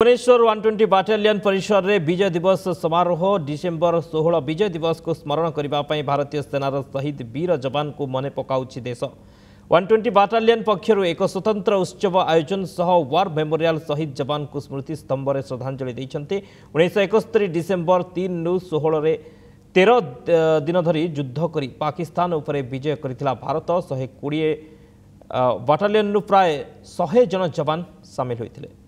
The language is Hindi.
भुवनेश्वर वन ट्वेंटी बाटालीयन परिसर में विजय दिवस समारोह डिसेम्बर षोह विजय दिवस को स्मरण करने भारतीय सेनार शहीद वीर जवान को मन पका देश वन ट्वेंटी बाटालीयन पक्षर एक स्वतंत्र उत्सव आयोजन सह वार मेमोरियाल शहीद जवान को स्मृति स्तंभ में श्रद्धाजलि देते उन्नीस एकस्तरी डिसेम्बर तीन रु षोह तेर दिन धरी युद्ध कर पाकिस्तान उपर विजय कर भारत शहे कोड़े बाटालीयन प्राय शहे जन जवान सामिल होते